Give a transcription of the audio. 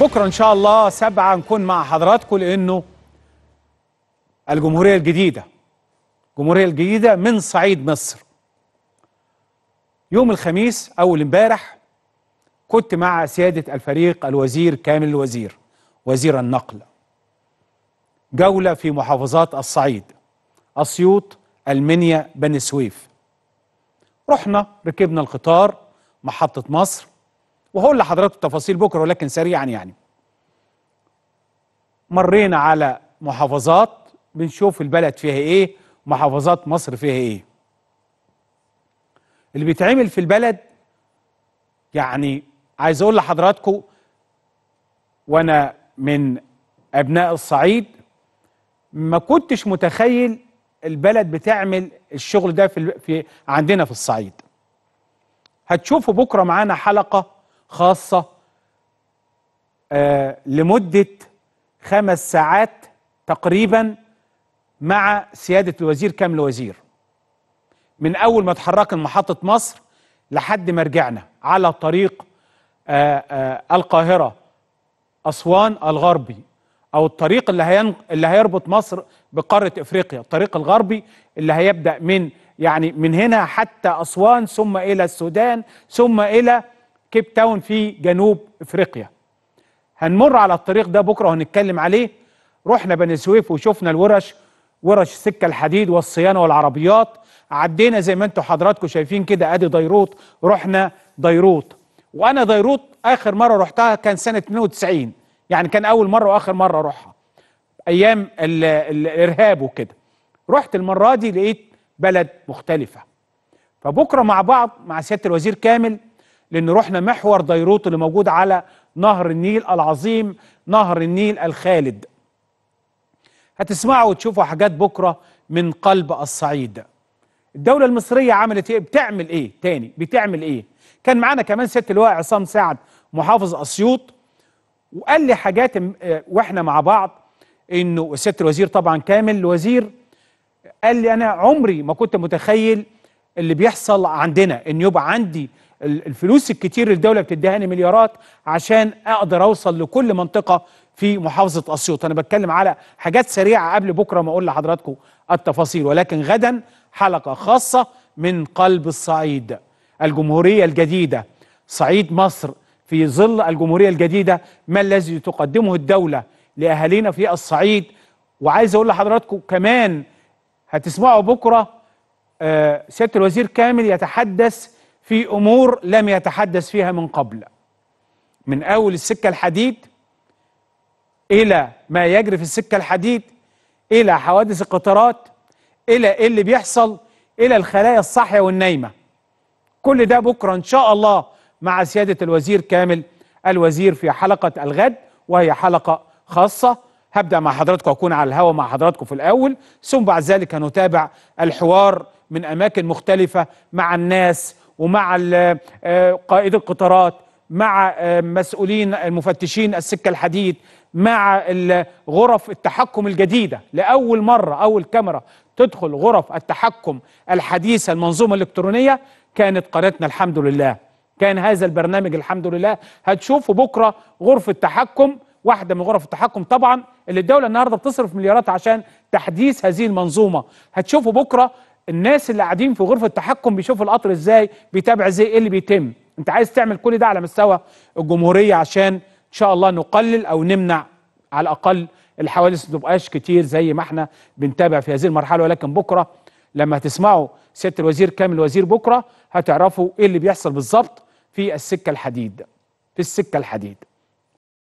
بكرة إن شاء الله سبعة نكون مع حضراتكم لأنه الجمهورية الجديدة الجمهورية الجديدة من صعيد مصر يوم الخميس أول امبارح كنت مع سيادة الفريق الوزير كامل الوزير وزير النقل جولة في محافظات الصعيد أسيوط المنيا بني سويف رحنا ركبنا القطار محطة مصر وهقول لحضراتكم التفاصيل بكره ولكن سريعا يعني مرينا على محافظات بنشوف البلد فيها ايه محافظات مصر فيها ايه اللي بيتعمل في البلد يعني عايز اقول لحضراتكم وانا من ابناء الصعيد ما كنتش متخيل البلد بتعمل الشغل ده في, في عندنا في الصعيد هتشوفوا بكره معانا حلقه خاصة آه، لمدة خمس ساعات تقريبا مع سيادة الوزير كامل وزير من أول ما تحرك محطة مصر لحد ما رجعنا على طريق آه، آه، القاهرة أسوان الغربي أو الطريق اللي, هين... اللي هيربط مصر بقارة إفريقيا الطريق الغربي اللي هيبدأ من يعني من هنا حتى أسوان ثم إلى السودان ثم إلى كيب تاون في جنوب افريقيا هنمر على الطريق ده بكره وهنتكلم عليه رحنا بني سويف وشفنا الورش ورش السكه الحديد والصيانه والعربيات عدينا زي ما انتم حضراتكم شايفين كده ادي ديروت رحنا ديروت وانا ديروت اخر مره رحتها كان سنه 92 يعني كان اول مره واخر مره اروحها ايام الـ الـ الارهاب وكده رحت المره دي لقيت بلد مختلفه فبكره مع بعض مع سياده الوزير كامل لأن رحنا محور ديروت اللي موجود على نهر النيل العظيم نهر النيل الخالد هتسمعوا وتشوفوا حاجات بكرة من قلب الصعيد الدولة المصرية عملت ايه بتعمل ايه تاني بتعمل ايه كان معانا كمان ست اللواء عصام سعد محافظ اسيوط وقال لي حاجات آه، واحنا مع بعض انه سياده الوزير طبعا كامل الوزير قال لي انا عمري ما كنت متخيل اللي بيحصل عندنا ان يبقى عندي الفلوس الكتير الدوله بتديها لي يعني مليارات عشان اقدر اوصل لكل منطقه في محافظه اسيوط انا بتكلم على حاجات سريعه قبل بكره ما اقول لحضراتكم التفاصيل ولكن غدا حلقه خاصه من قلب الصعيد الجمهوريه الجديده صعيد مصر في ظل الجمهوريه الجديده ما الذي تقدمه الدوله لاهالينا في الصعيد وعايز اقول لحضراتكم كمان هتسمعوا بكره آه، سياده الوزير كامل يتحدث في امور لم يتحدث فيها من قبل من اول السكه الحديد الى ما يجري في السكه الحديد الى حوادث القطارات الى ايه اللي بيحصل الى الخلايا الصاحيه والنايمه كل ده بكره ان شاء الله مع سياده الوزير كامل الوزير في حلقه الغد وهي حلقه خاصه هبدا مع حضراتكم اكون على الهواء مع حضراتكم في الاول ثم بعد ذلك هنتابع الحوار من اماكن مختلفه مع الناس ومع آه، قائد القطارات مع آه، مسؤولين المفتشين السكة الحديد مع غرف التحكم الجديدة لأول مرة أول كاميرا تدخل غرف التحكم الحديثة المنظومة الإلكترونية كانت قناتنا الحمد لله كان هذا البرنامج الحمد لله هتشوفوا بكرة غرفة تحكم واحدة من غرف التحكم طبعا اللي الدولة النهاردة بتصرف مليارات عشان تحديث هذه المنظومة هتشوفوا بكرة الناس اللي قاعدين في غرفه التحكم بيشوفوا القطر ازاي بيتابع ازاي ايه اللي بيتم انت عايز تعمل كل ده على مستوى الجمهوريه عشان ان شاء الله نقلل او نمنع على الاقل الحوادث ما تبقاش كتير زي ما احنا بنتابع في هذه المرحله ولكن بكره لما هتسمعوا سياده الوزير كامل الوزير بكره هتعرفوا ايه اللي بيحصل بالظبط في السكه الحديد في السكه الحديد